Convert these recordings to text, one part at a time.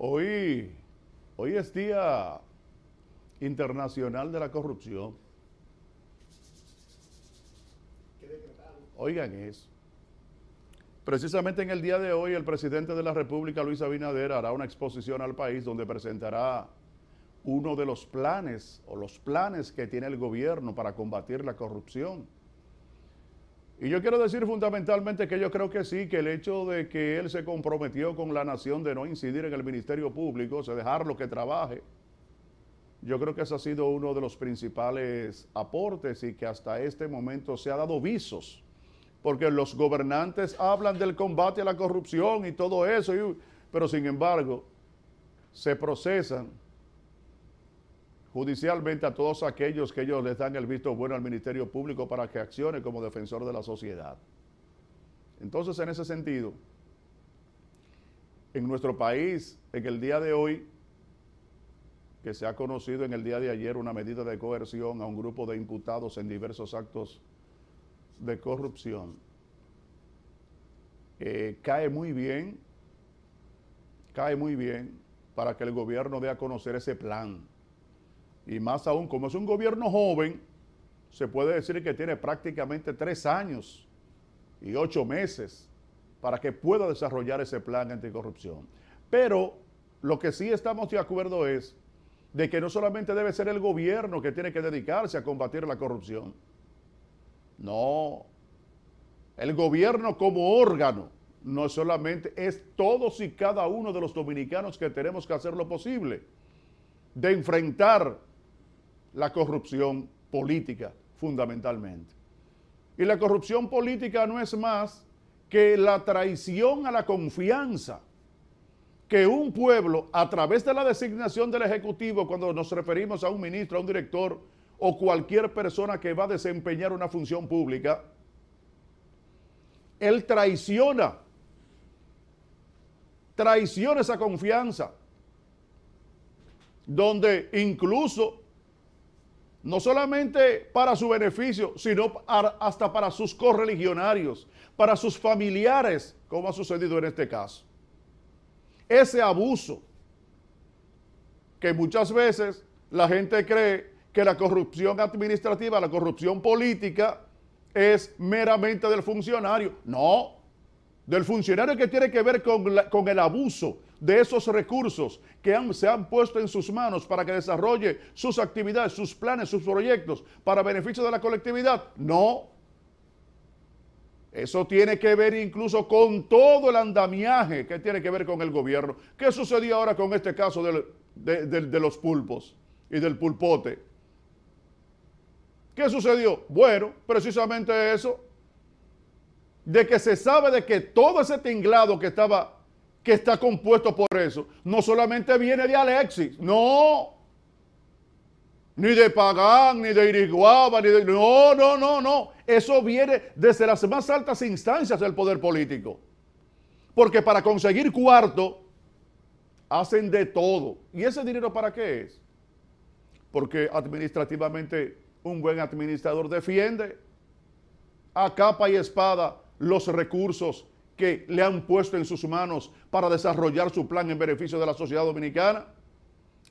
Hoy, hoy es Día Internacional de la Corrupción. Oigan eso. Precisamente en el día de hoy, el presidente de la República, Luis Abinader, hará una exposición al país donde presentará uno de los planes o los planes que tiene el gobierno para combatir la corrupción. Y yo quiero decir fundamentalmente que yo creo que sí, que el hecho de que él se comprometió con la nación de no incidir en el Ministerio Público, o sea, dejarlo que trabaje, yo creo que ese ha sido uno de los principales aportes y que hasta este momento se ha dado visos, porque los gobernantes hablan del combate a la corrupción y todo eso, pero sin embargo se procesan judicialmente a todos aquellos que ellos les dan el visto bueno al Ministerio Público para que accione como defensor de la sociedad. Entonces, en ese sentido, en nuestro país, en el día de hoy, que se ha conocido en el día de ayer una medida de coerción a un grupo de imputados en diversos actos de corrupción, eh, cae muy bien, cae muy bien para que el gobierno vea a conocer ese plan y más aún, como es un gobierno joven, se puede decir que tiene prácticamente tres años y ocho meses para que pueda desarrollar ese plan anticorrupción. Pero lo que sí estamos de acuerdo es de que no solamente debe ser el gobierno que tiene que dedicarse a combatir la corrupción. No, el gobierno como órgano no solamente es todos y cada uno de los dominicanos que tenemos que hacer lo posible de enfrentar la corrupción política fundamentalmente. Y la corrupción política no es más que la traición a la confianza que un pueblo, a través de la designación del Ejecutivo, cuando nos referimos a un ministro, a un director o cualquier persona que va a desempeñar una función pública, él traiciona, traiciona esa confianza, donde incluso no solamente para su beneficio, sino hasta para sus correligionarios, para sus familiares, como ha sucedido en este caso. Ese abuso que muchas veces la gente cree que la corrupción administrativa, la corrupción política, es meramente del funcionario. No, del funcionario que tiene que ver con, el abuso de esos recursos que se han puesto en sus manos para que desarrolle sus actividades, sus planes, sus proyectos para beneficio de la colectividad? No. Eso tiene que ver incluso con todo el andamiaje que tiene que ver con el gobierno. ¿Qué sucedió ahora con este caso de, de los pulpos y del pulpote? ¿Qué sucedió? Bueno, precisamente eso, de que se sabe de que todo ese tinglado que estaba que está compuesto por eso, no solamente viene de Alexis, no. Ni de Pagán, ni de Iriguaba, ni de... No, no, no, no. Eso viene desde las más altas instancias del poder político. Porque para conseguir cuarto, hacen de todo. ¿Y ese dinero para qué es? Porque administrativamente un buen administrador defiende a capa y espada los recursos que le han puesto en sus manos para desarrollar su plan en beneficio de la sociedad dominicana.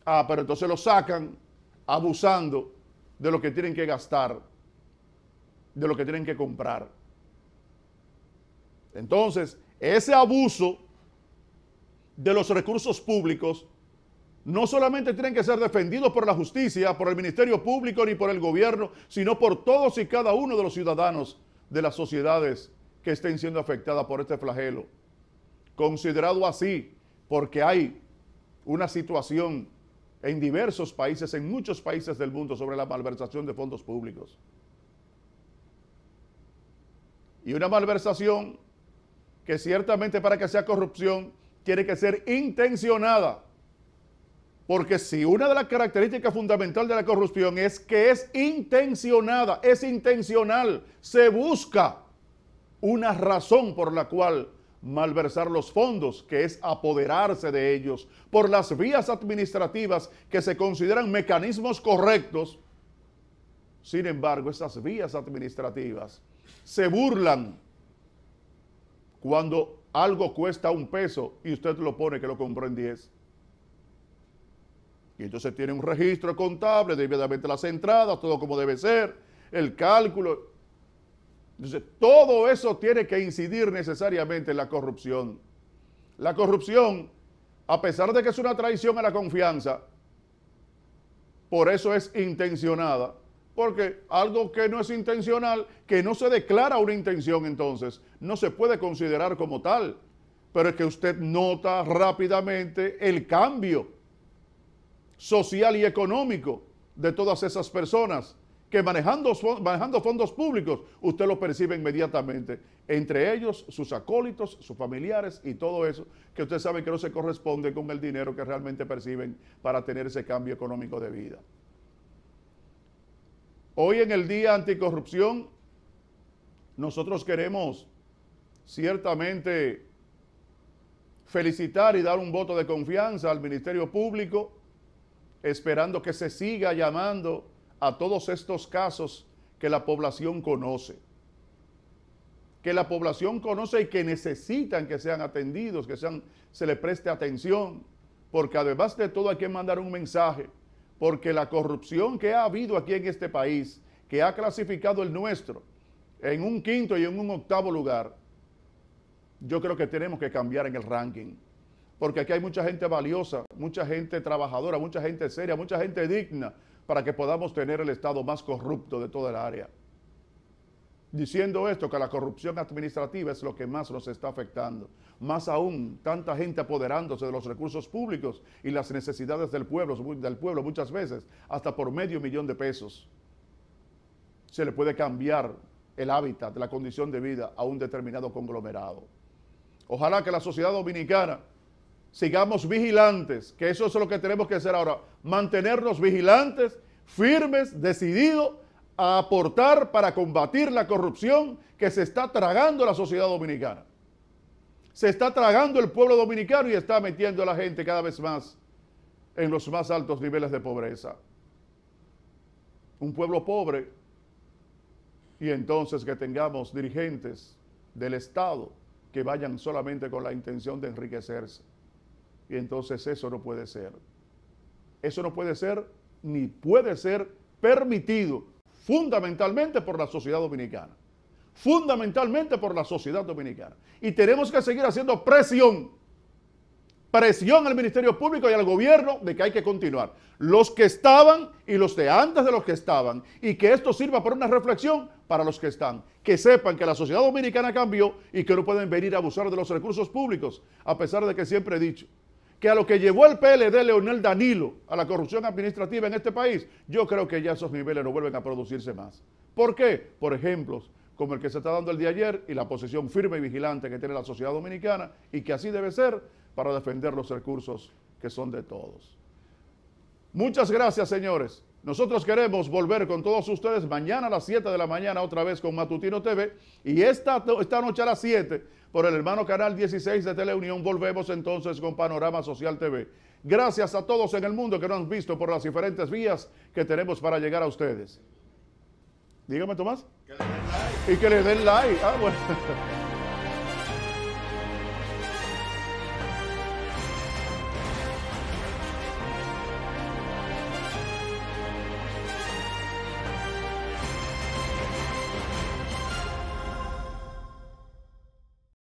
Ah, pero entonces lo sacan abusando de lo que tienen que gastar, de lo que tienen que comprar. Entonces, ese abuso de los recursos públicos no solamente tienen que ser defendidos por la justicia, por el Ministerio Público ni por el gobierno, sino por todos y cada uno de los ciudadanos de las sociedades que estén siendo afectadas por este flagelo. Considerado así, porque hay una situación en diversos países, en muchos países del mundo, sobre la malversación de fondos públicos. Y una malversación que ciertamente para que sea corrupción tiene que ser intencionada. Porque si una de las características fundamentales de la corrupción es que es intencionada, es intencional, se busca una razón por la cual malversar los fondos, que es apoderarse de ellos, por las vías administrativas que se consideran mecanismos correctos. Sin embargo, esas vías administrativas se burlan cuando algo cuesta un peso y usted lo pone que lo compró en 10. Y entonces tiene un registro contable, debidamente las entradas, todo como debe ser, el cálculo, entonces, todo eso tiene que incidir necesariamente en la corrupción. La corrupción, a pesar de que es una traición a la confianza, por eso es intencionada. Porque algo que no es intencional, que no se declara una intención entonces, no se puede considerar como tal. Pero es que usted nota rápidamente el cambio social y económico de todas esas personas que manejando, manejando fondos públicos, usted lo percibe inmediatamente. Entre ellos, sus acólitos, sus familiares y todo eso, que usted sabe que no se corresponde con el dinero que realmente perciben para tener ese cambio económico de vida. Hoy en el Día Anticorrupción, nosotros queremos ciertamente felicitar y dar un voto de confianza al Ministerio Público, esperando que se siga llamando a todos estos casos que la población conoce. Que la población conoce y que necesitan que sean atendidos, que sean, se les preste atención. Porque además de todo hay que mandar un mensaje. Porque la corrupción que ha habido aquí en este país, que ha clasificado el nuestro en un quinto y en un octavo lugar, yo creo que tenemos que cambiar en el ranking porque aquí hay mucha gente valiosa, mucha gente trabajadora, mucha gente seria, mucha gente digna, para que podamos tener el Estado más corrupto de toda el área. Diciendo esto, que la corrupción administrativa es lo que más nos está afectando. Más aún, tanta gente apoderándose de los recursos públicos y las necesidades del pueblo, del pueblo muchas veces, hasta por medio millón de pesos. Se le puede cambiar el hábitat, la condición de vida a un determinado conglomerado. Ojalá que la sociedad dominicana sigamos vigilantes, que eso es lo que tenemos que hacer ahora, mantenernos vigilantes, firmes, decididos a aportar para combatir la corrupción que se está tragando la sociedad dominicana. Se está tragando el pueblo dominicano y está metiendo a la gente cada vez más en los más altos niveles de pobreza. Un pueblo pobre y entonces que tengamos dirigentes del Estado que vayan solamente con la intención de enriquecerse. Y entonces eso no puede ser. Eso no puede ser ni puede ser permitido fundamentalmente por la sociedad dominicana. Fundamentalmente por la sociedad dominicana. Y tenemos que seguir haciendo presión. Presión al Ministerio Público y al gobierno de que hay que continuar. Los que estaban y los de antes de los que estaban. Y que esto sirva para una reflexión para los que están. Que sepan que la sociedad dominicana cambió y que no pueden venir a abusar de los recursos públicos. A pesar de que siempre he dicho que a lo que llevó el PLD Leonel Danilo a la corrupción administrativa en este país, yo creo que ya esos niveles no vuelven a producirse más. ¿Por qué? Por ejemplos como el que se está dando el día ayer y la posición firme y vigilante que tiene la sociedad dominicana y que así debe ser para defender los recursos que son de todos. Muchas gracias, señores. Nosotros queremos volver con todos ustedes mañana a las 7 de la mañana otra vez con Matutino TV y esta, esta noche a las 7 por el hermano canal 16 de Teleunión volvemos entonces con Panorama Social TV. Gracias a todos en el mundo que nos han visto por las diferentes vías que tenemos para llegar a ustedes. Dígame Tomás. Y que le den like. Ah, bueno.